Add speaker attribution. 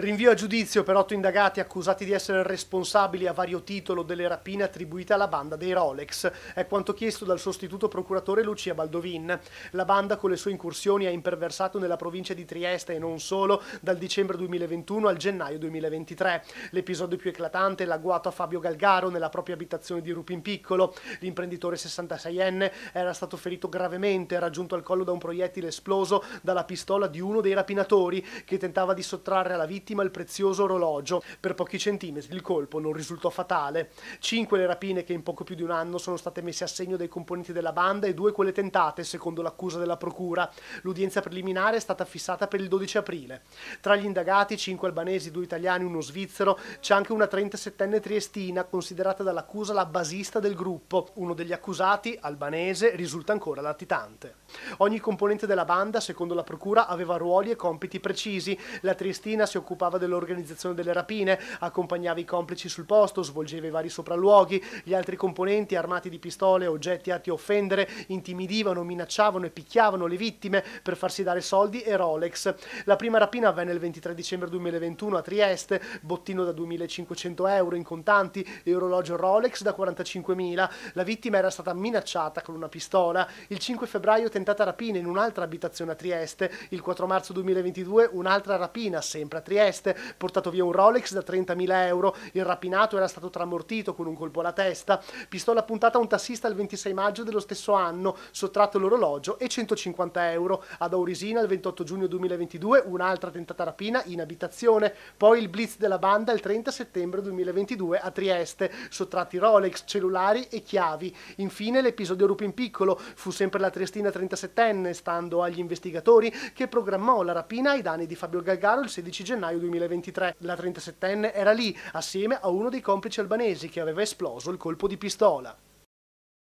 Speaker 1: Rinvio a giudizio per otto indagati accusati di essere responsabili a vario titolo delle rapine attribuite alla banda dei Rolex. È quanto chiesto dal sostituto procuratore Lucia Baldovin. La banda con le sue incursioni ha imperversato nella provincia di Trieste e non solo dal dicembre 2021 al gennaio 2023. L'episodio più eclatante è l'agguato a Fabio Galgaro nella propria abitazione di Rupin Piccolo. L'imprenditore 66enne era stato ferito gravemente, raggiunto al collo da un proiettile esploso dalla pistola di uno dei rapinatori che tentava di sottrarre alla vittima vittima il prezioso orologio. Per pochi centimetri il colpo non risultò fatale. Cinque le rapine che in poco più di un anno sono state messe a segno dai componenti della banda e due quelle tentate, secondo l'accusa della procura. L'udienza preliminare è stata fissata per il 12 aprile. Tra gli indagati, cinque albanesi, due italiani, uno svizzero, c'è anche una 37enne triestina, considerata dall'accusa la basista del gruppo. Uno degli accusati, albanese, risulta ancora latitante. Ogni componente della banda, secondo la procura, aveva ruoli e compiti precisi. La triestina si occupava occupava dell'organizzazione delle rapine, accompagnava i complici sul posto, svolgeva i vari sopralluoghi, gli altri componenti armati di pistole e oggetti atti a offendere intimidivano, minacciavano e picchiavano le vittime per farsi dare soldi e Rolex. La prima rapina avvenne il 23 dicembre 2021 a Trieste, bottino da 2500 euro in contanti e orologio Rolex da 45.000. La vittima era stata minacciata con una pistola. Il 5 febbraio tentata rapina in un'altra abitazione a Trieste, il 4 marzo 2022 un'altra rapina sempre a Trieste Trieste, portato via un Rolex da 30.000 euro, il rapinato era stato tramortito con un colpo alla testa, pistola puntata a un tassista il 26 maggio dello stesso anno, sottratto l'orologio e 150 euro, ad Aurisina il 28 giugno 2022 un'altra tentata rapina in abitazione, poi il blitz della banda il 30 settembre 2022 a Trieste, sottratti Rolex, cellulari e chiavi, infine l'episodio Rupin Piccolo, fu sempre la triestina 37enne, stando agli investigatori, che programmò la rapina ai danni di Fabio Galgaro il 16 gennaio gennaio 2023. La 37enne era lì assieme a uno dei complici albanesi che aveva esploso il colpo di pistola.